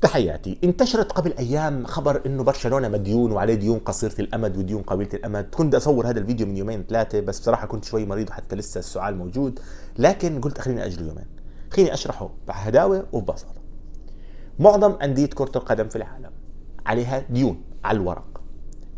تحياتي انتشرت قبل ايام خبر انه برشلونه مديون وعليه ديون قصيره الامد وديون قبيله الامد كنت اصور هذا الفيديو من يومين ثلاثه بس بصراحه كنت شوي مريض وحتى لسه السعال موجود لكن قلت خليني اجله يومين خليني اشرحه بهداوه وببساطه معظم انديه كره القدم في العالم عليها ديون على الورق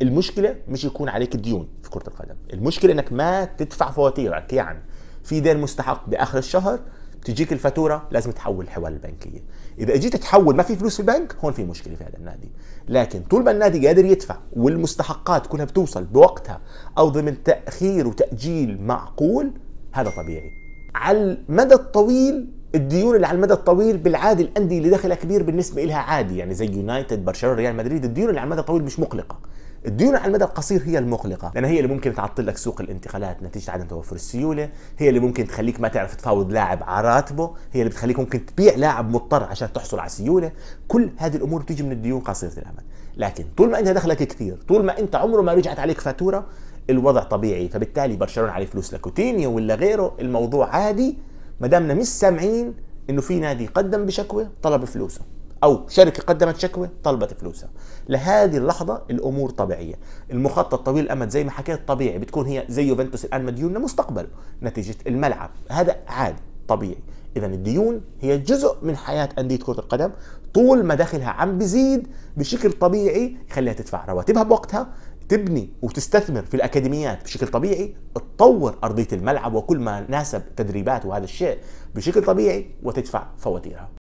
المشكله مش يكون عليك ديون في كره القدم المشكله انك ما تدفع فواتيرك يعني في دين مستحق باخر الشهر تجيك الفاتوره لازم تحول الحواله البنكيه اذا اجيت تحول ما في فلوس في البنك هون في مشكله في هذا النادي لكن طول ما النادي قادر يدفع والمستحقات كلها بتوصل بوقتها او ضمن تاخير وتاجيل معقول هذا طبيعي على المدى الطويل الديون اللي على المدى الطويل بالعاده الانديه اللي دخلها كبير بالنسبه لها عادي يعني زي يونايتد برشلونه ريال مدريد الديون اللي على المدى الطويل مش مقلقه الديون على المدى القصير هي المقلقه لان هي اللي ممكن تعطل لك سوق الانتقالات نتيجه عدم توفر السيوله هي اللي ممكن تخليك ما تعرف تفاوض لاعب على راتبه هي اللي بتخليك ممكن تبيع لاعب مضطر عشان تحصل على سيوله كل هذه الامور بتيجي من الديون قصيره الامد لكن طول ما انت دخلك كثير طول ما انت عمره ما رجعت عليك فاتوره الوضع طبيعي فبالتالي برشلونه عليه فلوس لكوتينيو ولا غيره الموضوع عادي ما دامنا مش سامعين انه في نادي قدم بشكوى طلب فلوسه او شركه قدمت شكوى طلبت فلوسها لهذه اللحظه الامور طبيعيه المخطط طويل الامد زي ما حكيت طبيعي بتكون هي زي يوفنتوس الان مديون لمستقبله نتيجه الملعب هذا عادي طبيعي اذا الديون هي جزء من حياه انديه كره القدم طول ما دخلها عم بزيد بشكل طبيعي يخليها تدفع رواتبها بوقتها تبني وتستثمر في الاكاديميات بشكل طبيعي تطور ارضيه الملعب وكل ما ناسب تدريبات وهذا الشيء بشكل طبيعي وتدفع فواتيرها